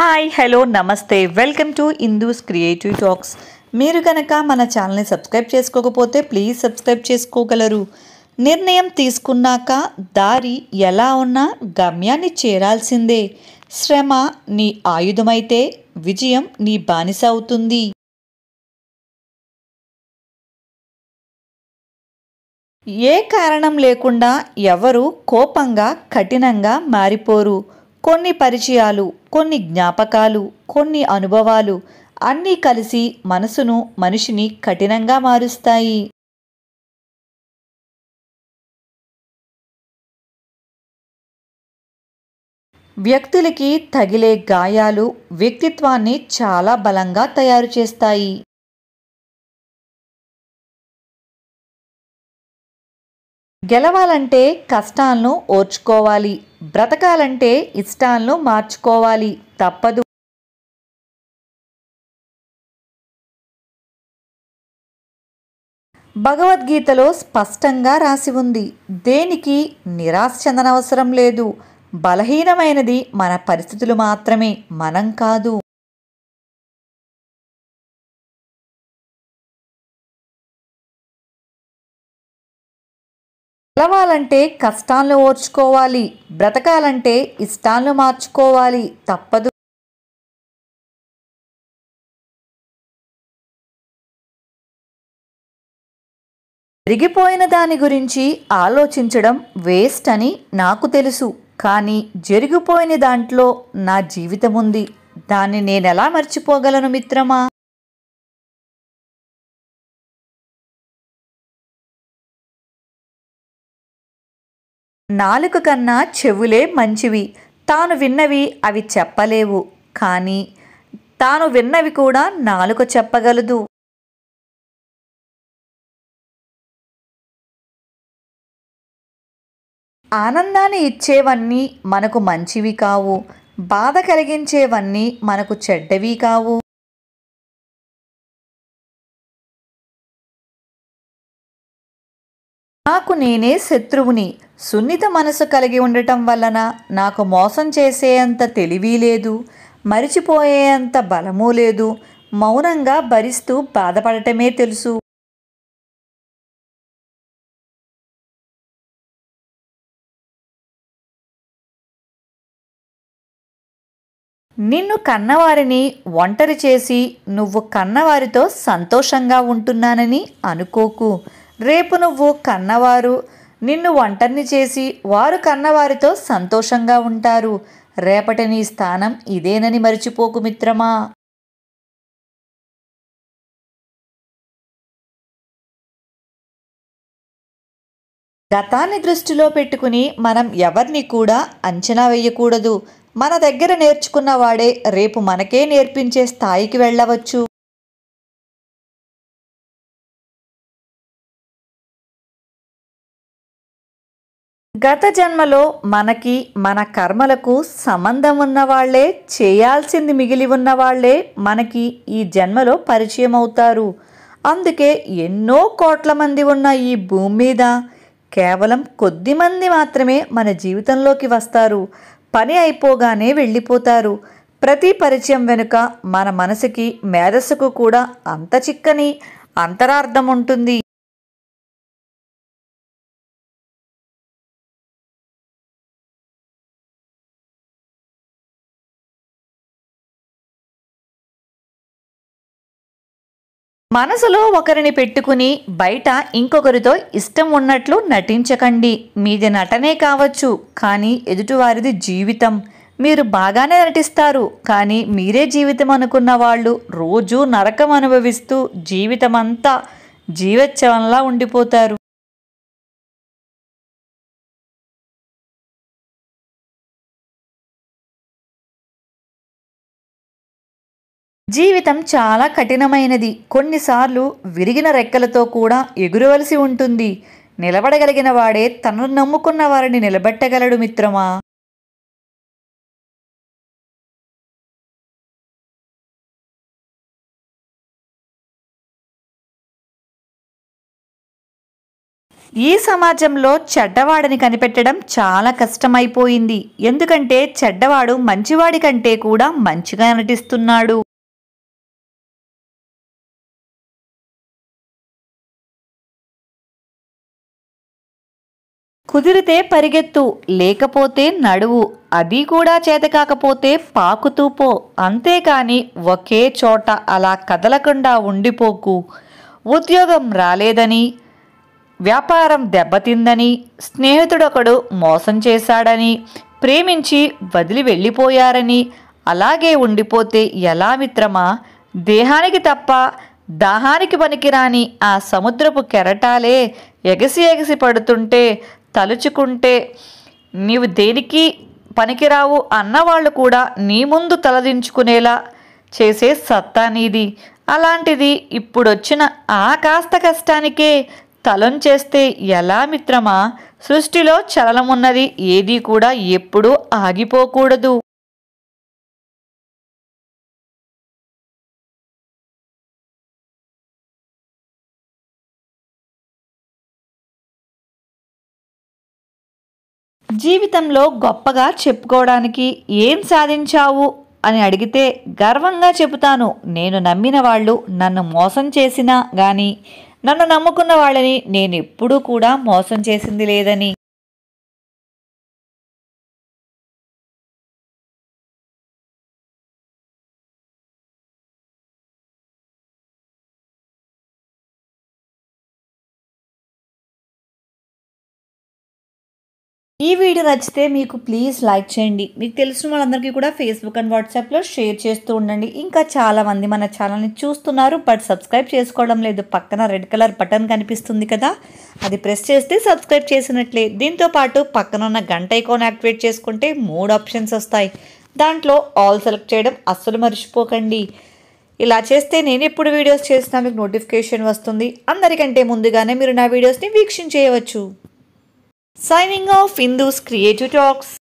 Hi hello నమస్తే welcome to Indu's creative talks మీరు కనుక మన ఛానల్ని సబ్స్క్రైబ్ చేసుకోకపోతే ప్లీజ్ సబ్స్క్రైబ్ చేసుకోగలరు నిర్ణయం తీసుకున్నాక దారి ఎలా ఉన్నా గమ్యాన్ని చేరాల్సిందే శ్రమ నీ ఆయుధమైతే విజయం నీ బానిస అవుతుంది ఏ కారణం లేకుండా ఎవరు కోపంగా కఠినంగా మారిపోరు కొన్ని పరిచయాలు కొన్ని జ్ఞాపకాలు కొన్ని అనుభవాలు అన్నీ కలిసి మనసును మనిషిని కఠినంగా మారుస్తాయి వ్యక్తులకి తగిలే గాయాలు వ్యక్తిత్వాన్ని చాలా బలంగా తయారు చేస్తాయి గెలవాలంటే కష్టాలను ఓర్చుకోవాలి బ్రతకాలంటే ఇష్టాలను మార్చుకోవాలి తప్పదు భగవద్గీతలో స్పష్టంగా రాసి ఉంది దేనికి నిరాశ చెందనవసరం లేదు బలహీనమైనది మన పరిస్థితులు మాత్రమే మనం కాదు గెలవాలంటే కష్టాలను ఓర్చుకోవాలి బ్రతకాలంటే ఇష్టాలను మార్చుకోవాలి తప్పదు జరిగిపోయిన దాని గురించి ఆలోచించడం వేస్ట్ అని నాకు తెలుసు కానీ జరిగిపోయిన దాంట్లో నా జీవితం ఉంది దాన్ని నేనెలా మర్చిపోగలను మిత్రమా నాలుక కన్నా చెవులే మంచివి తాను విన్నవి అవి చెప్పలేవు కానీ తాను విన్నవి కూడా నాలుక చెప్పగలదు ఆనందాన్ని ఇచ్చేవన్నీ మనకు మంచివి కావు బాధ కలిగించేవన్నీ మనకు చెడ్డవి కావు నాకు నేనే శత్రువుని సున్నిత మనసు కలిగి ఉండటం వలన నాకు మోసం చేసేంత తెలివి లేదు మరిచిపోయేంత బలమూ లేదు మౌనంగా భరిస్తూ బాధపడటమే తెలుసు నిన్ను కన్నవారిని ఒంటరి చేసి నువ్వు కన్నవారితో సంతోషంగా ఉంటున్నానని అనుకోకు రేపు నువ్వు కన్నవారు నిన్ను ఒంటరిని చేసి వారు కన్నవారితో సంతోషంగా ఉంటారు రేపటి నీ స్థానం ఇదేనని మరిచిపోకు మిత్రమా గతాన్ని దృష్టిలో పెట్టుకుని మనం ఎవరిని కూడా అంచనా వేయకూడదు మన దగ్గర నేర్చుకున్న వాడే రేపు మనకే నేర్పించే స్థాయికి వెళ్ళవచ్చు గత జన్మలో మనకి మన కర్మలకు సంబంధం ఉన్నవాళ్లే చేయాల్సింది మిగిలి ఉన్నవాళ్లే మనకి ఈ జన్మలో పరిచయం అవుతారు అందుకే ఎన్నో కోట్ల మంది ఉన్న ఈ భూమి మీద కేవలం కొద్ది మంది మాత్రమే మన జీవితంలోకి వస్తారు పని అయిపోగానే వెళ్ళిపోతారు ప్రతి పరిచయం వెనుక మన మనసుకి మేధస్సుకు కూడా అంత చిక్కని అంతరార్థం ఉంటుంది మనసులో ఒకరిని పెట్టుకుని బయట ఇంకొకరితో ఇష్టం ఉన్నట్లు నటించకండి మీది నటనే కావచ్చు కానీ ఎదుటివారిది జీవితం మీరు బాగానే నటిస్తారు కానీ మీరే జీవితం అనుకున్న వాళ్ళు రోజూ నరకం అనుభవిస్తూ జీవితమంతా జీవచ్చవంలా ఉండిపోతారు జీవితం చాలా కఠినమైనది కొన్నిసార్లు విరిగిన రెక్కలతో కూడా ఎగురవలసి ఉంటుంది నిలబడగలిగిన వాడే తనను నమ్ముకున్న వారిని నిలబెట్టగలడు మిత్రమా ఈ సమాజంలో చెడ్డవాడిని కనిపెట్టడం చాలా కష్టమైపోయింది ఎందుకంటే చెడ్డవాడు మంచివాడి కంటే కూడా మంచిగా నటిస్తున్నాడు కుదిరితే పరిగెత్తు లేకపోతే నడువు అది కూడా చేతకాకపోతే పాకుతూ పో అంతేకాని ఒకే చోట అలా కదలకుండా ఉండిపోకు ఉద్యోగం రాలేదని వ్యాపారం దెబ్బతిందని స్నేహితుడొకడు మోసం చేశాడని ప్రేమించి వదిలి వెళ్ళిపోయారని అలాగే ఉండిపోతే ఎలా మిత్రమా దేహానికి తప్ప దాహానికి పనికిరాని ఆ సముద్రపు కెరటాలే ఎగసి ఎగసి పడుతుంటే తలుచుకుంటే నీవు దేనికి పనికిరావు అన్నవాళ్ళు కూడా నీ ముందు తలదించుకునేలా చేసే సత్తా నీది అలాంటిది ఇప్పుడొచ్చిన ఆ కాస్త కష్టానికే తలం చేస్తే ఎలా మిత్రమా సృష్టిలో చలనమున్నది ఏదీ కూడా ఎప్పుడూ ఆగిపోకూడదు జీవితంలో గొప్పగా చెప్పుకోవడానికి ఏం సాధించావు అని అడిగితే గర్వంగా చెబుతాను నేను నమ్మిన వాళ్ళు నన్ను మోసం చేసినా కానీ నన్ను నమ్ముకున్న వాళ్ళని నేను ఎప్పుడూ కూడా మోసం చేసింది లేదని ఈ వీడియో నచ్చితే మీకు ప్లీజ్ లైక్ చేయండి మీకు తెలిసిన వాళ్ళందరికీ కూడా ఫేస్బుక్ అండ్ వాట్సాప్లో షేర్ చేస్తూ ఉండండి ఇంకా చాలామంది మన ఛానల్ని చూస్తున్నారు బట్ సబ్స్క్రైబ్ చేసుకోవడం లేదు పక్కన రెడ్ కలర్ బటన్ కనిపిస్తుంది కదా అది ప్రెస్ చేస్తే సబ్స్క్రైబ్ చేసినట్లే దీంతో పాటు పక్కన ఉన్న గంట ఐకోన్ యాక్టివేట్ చేసుకుంటే మూడు ఆప్షన్స్ వస్తాయి దాంట్లో ఆల్ సెలెక్ట్ చేయడం అస్సలు మర్చిపోకండి ఇలా చేస్తే నేను ఎప్పుడు వీడియోస్ చేసినా మీకు నోటిఫికేషన్ వస్తుంది అందరికంటే ముందుగానే మీరు నా వీడియోస్ని వీక్షించేయవచ్చు Signing off Hindus Creative Talks.